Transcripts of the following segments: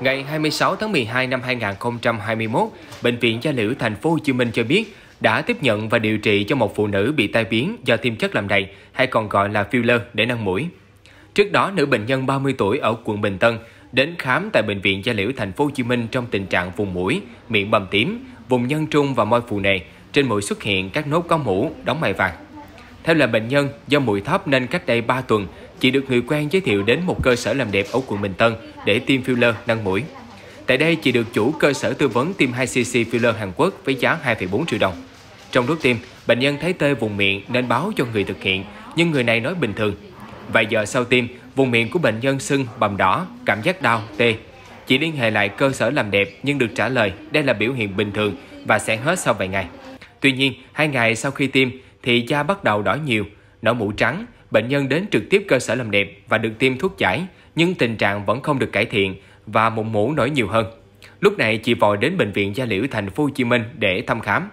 Ngày 26 tháng 12 năm 2021, bệnh viện Gia Liễu thành phố Hồ Chí Minh cho biết đã tiếp nhận và điều trị cho một phụ nữ bị tai biến do tiêm chất làm đầy hay còn gọi là filler để nâng mũi. Trước đó, nữ bệnh nhân 30 tuổi ở quận Bình Tân đến khám tại bệnh viện Gia Liễu thành phố Hồ Chí Minh trong tình trạng vùng mũi, miệng bầm tím, vùng nhân trung và môi phù nề, trên mũi xuất hiện các nốt có mũ, đóng mày vàng. Theo là bệnh nhân, do mũi thấp nên cách đây 3 tuần, chị được người quen giới thiệu đến một cơ sở làm đẹp ở quận Bình Tân để tiêm filler nâng mũi. Tại đây, chị được chủ cơ sở tư vấn tiêm 2cc filler Hàn Quốc với giá 2,4 triệu đồng. Trong lúc tiêm, bệnh nhân thấy tê vùng miệng nên báo cho người thực hiện, nhưng người này nói bình thường. Vài giờ sau tiêm, vùng miệng của bệnh nhân sưng, bầm đỏ, cảm giác đau, tê. Chị liên hệ lại cơ sở làm đẹp nhưng được trả lời đây là biểu hiện bình thường và sẽ hết sau vài ngày. Tuy nhiên, hai ngày sau khi tiêm, thì da bắt đầu đỏ nhiều, nổi mũ trắng, bệnh nhân đến trực tiếp cơ sở làm đẹp và được tiêm thuốc giải, nhưng tình trạng vẫn không được cải thiện và mụn mũ nổi nhiều hơn. Lúc này chị vội đến bệnh viện Gia Liễu thành phố Hồ Chí Minh để thăm khám.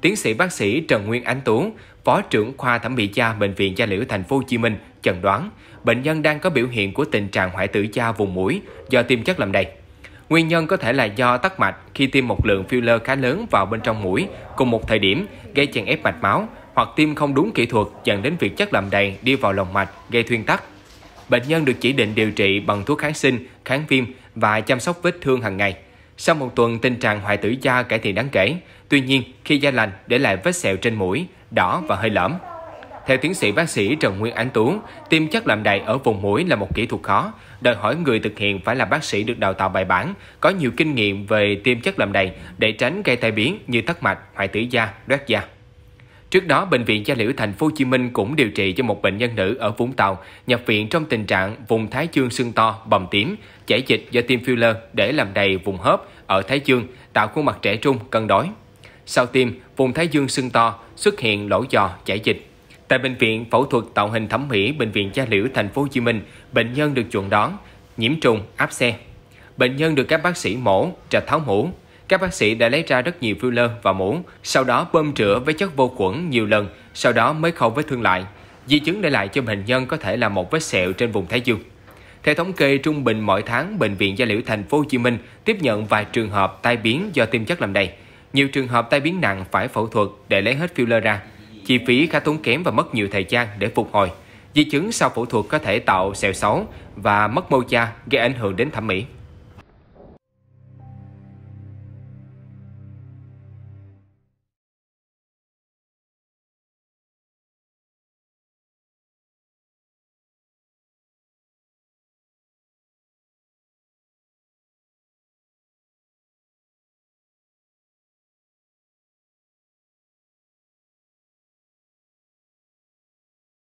Tiến sĩ bác sĩ Trần Nguyên Ánh Tú, phó trưởng khoa thẩm mỹ da bệnh viện Gia Liễu thành phố Hồ Chí Minh chẩn đoán bệnh nhân đang có biểu hiện của tình trạng hoại tử da vùng mũi do tiêm chất làm đầy. Nguyên nhân có thể là do tắc mạch khi tiêm một lượng filler khá lớn vào bên trong mũi cùng một thời điểm gây chèn ép mạch máu, hoặc tiêm không đúng kỹ thuật dẫn đến việc chất làm đầy đi vào lòng mạch, gây thuyên tắc. Bệnh nhân được chỉ định điều trị bằng thuốc kháng sinh, kháng viêm và chăm sóc vết thương hàng ngày. Sau một tuần, tình trạng hoại tử da cải thiện đáng kể. Tuy nhiên, khi da lành, để lại vết sẹo trên mũi, đỏ và hơi lõm. Theo tiến sĩ bác sĩ Trần Nguyên Ánh Tú, tiêm chất làm đầy ở vùng mũi là một kỹ thuật khó, đòi hỏi người thực hiện phải là bác sĩ được đào tạo bài bản, có nhiều kinh nghiệm về tiêm chất làm đầy để tránh gây tai biến như tắc mạch, hoại tử da, loét da. Trước đó, bệnh viện Gia Liễu thành phố Hồ Chí Minh cũng điều trị cho một bệnh nhân nữ ở Vũng Tàu nhập viện trong tình trạng vùng thái dương sưng to, bầm tím, chảy dịch do tiêm filler để làm đầy vùng khớp ở thái dương, tạo khuôn mặt trẻ trung cân đối. Sau tiêm, vùng thái dương sưng to, xuất hiện lỗ giò chảy dịch. Tại bệnh viện phẫu thuật tạo hình thẩm mỹ bệnh viện Gia Liễu thành phố Hồ Chí Minh, bệnh nhân được chuẩn đoán nhiễm trùng áp xe. Bệnh nhân được các bác sĩ mổ, trà tháo mũ, các bác sĩ đã lấy ra rất nhiều filler và muỗng, sau đó bơm rửa với chất vô khuẩn nhiều lần, sau đó mới khâu vết thương lại. Di chứng để lại cho bệnh nhân có thể là một vết sẹo trên vùng thái dương. Theo thống kê trung bình mỗi tháng, bệnh viện Gia Liễu thành phố Hồ Chí Minh tiếp nhận vài trường hợp tai biến do tiêm chất làm đầy. Nhiều trường hợp tai biến nặng phải phẫu thuật để lấy hết filler ra. Chi phí khá tốn kém và mất nhiều thời gian để phục hồi. Di chứng sau phẫu thuật có thể tạo sẹo xấu và mất mô cha gây ảnh hưởng đến thẩm mỹ.